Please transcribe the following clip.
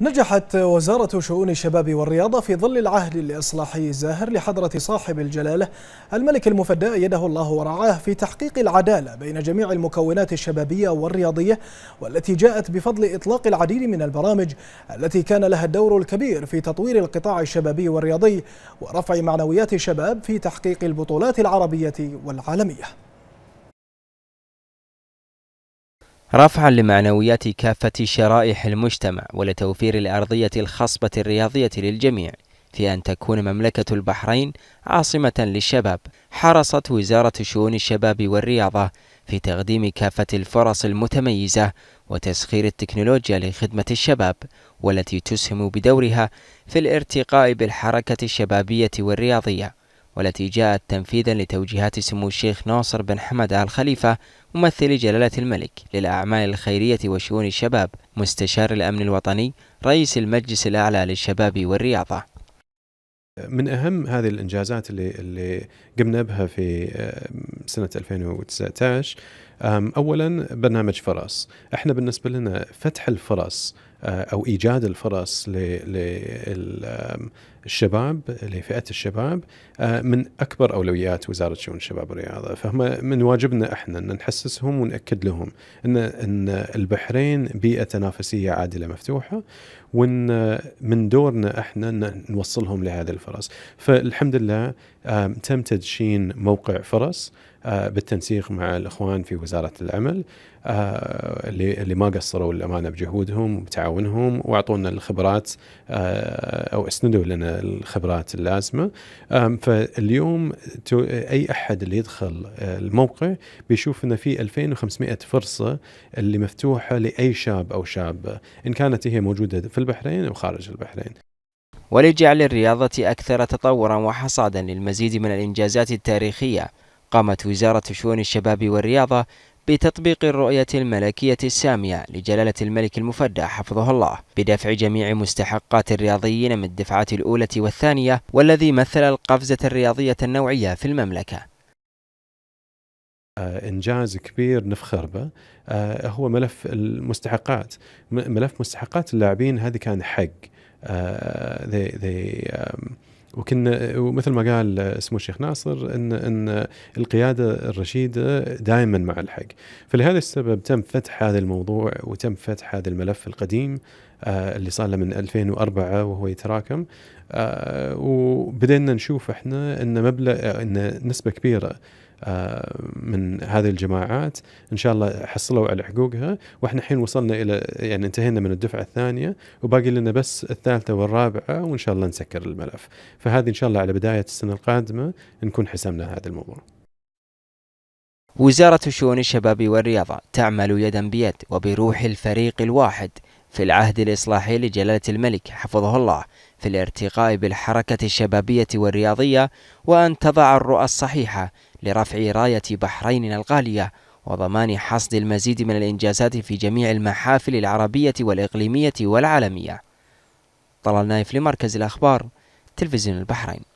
نجحت وزارة شؤون الشباب والرياضة في ظل العهد الإصلاحي الزاهر لحضرة صاحب الجلالة الملك المفدى يده الله ورعاه في تحقيق العدالة بين جميع المكونات الشبابية والرياضية والتي جاءت بفضل إطلاق العديد من البرامج التي كان لها الدور الكبير في تطوير القطاع الشبابي والرياضي ورفع معنويات الشباب في تحقيق البطولات العربية والعالمية رفعا لمعنويات كافة شرائح المجتمع ولتوفير الأرضية الخصبة الرياضية للجميع في أن تكون مملكة البحرين عاصمة للشباب حرصت وزارة شؤون الشباب والرياضة في تقديم كافة الفرص المتميزة وتسخير التكنولوجيا لخدمة الشباب والتي تسهم بدورها في الارتقاء بالحركة الشبابية والرياضية والتي جاءت تنفيذا لتوجيهات سمو الشيخ ناصر بن حمد آل خليفة ممثل جلالة الملك للأعمال الخيرية وشؤون الشباب مستشار الأمن الوطني رئيس المجلس الأعلى للشباب والرياضة من أهم هذه الإنجازات اللي, اللي قمنا بها في آه، سنة 2019 اولا برنامج فرص احنا بالنسبه لنا فتح الفرص او ايجاد الفرص للشباب لفئه الشباب من اكبر اولويات وزاره شؤون الشباب والرياضه فهم من واجبنا احنا ان نحسسهم وناكد لهم ان ان البحرين بيئه تنافسيه عادله مفتوحه وان من دورنا احنا ان نوصلهم لهذه الفرص فالحمد لله تم تدشين موقع فرص بالتنسيق مع الاخوان في وزاره العمل آه، اللي اللي ما قصروا الامانه بجهودهم وبتعاونهم واعطونا الخبرات آه، او اسندوا لنا الخبرات اللازمه فاليوم اي احد اللي يدخل آه، الموقع بيشوف ان في 2500 فرصه اللي مفتوحه لاي شاب او شابه ان كانت هي موجوده في البحرين او خارج البحرين ولجعل الرياضة أكثر تطورا وحصادا للمزيد من الإنجازات التاريخية قامت وزارة شؤون الشباب والرياضة بتطبيق الرؤية الملكية السامية لجلالة الملك المفدى حفظه الله بدفع جميع مستحقات الرياضيين من الدفعات الأولى والثانية والذي مثل القفزة الرياضية النوعية في المملكة آه، انجاز كبير نفخر به آه، هو ملف المستحقات ملف مستحقات اللاعبين هذه كان حق آه، they, they, um, وكنا ومثل ما قال سمو الشيخ ناصر ان ان القياده الرشيده دائما مع الحق فلهذا السبب تم فتح هذا الموضوع وتم فتح هذا الملف القديم آه، اللي صار له من 2004 وهو يتراكم آه، وبدينا نشوف احنا ان مبلغ ان نسبه كبيره آه، من هذه الجماعات ان شاء الله حصلوا على حقوقها واحنا الحين وصلنا الى يعني انتهينا من الدفعه الثانيه وباقي لنا بس الثالثه والرابعه وان شاء الله نسكر الملف فهذه ان شاء الله على بدايه السنه القادمه نكون حسمنا هذا الموضوع وزارة شؤون الشباب والرياضة تعمل يدا بيد وبروح الفريق الواحد في العهد الإصلاحي لجلالة الملك حفظه الله في الارتقاء بالحركة الشبابية والرياضية وأن تضع الرؤى الصحيحة لرفع راية بحريننا الغالية وضمان حصد المزيد من الإنجازات في جميع المحافل العربية والإقليمية والعالمية طلال نايف لمركز الأخبار تلفزيون البحرين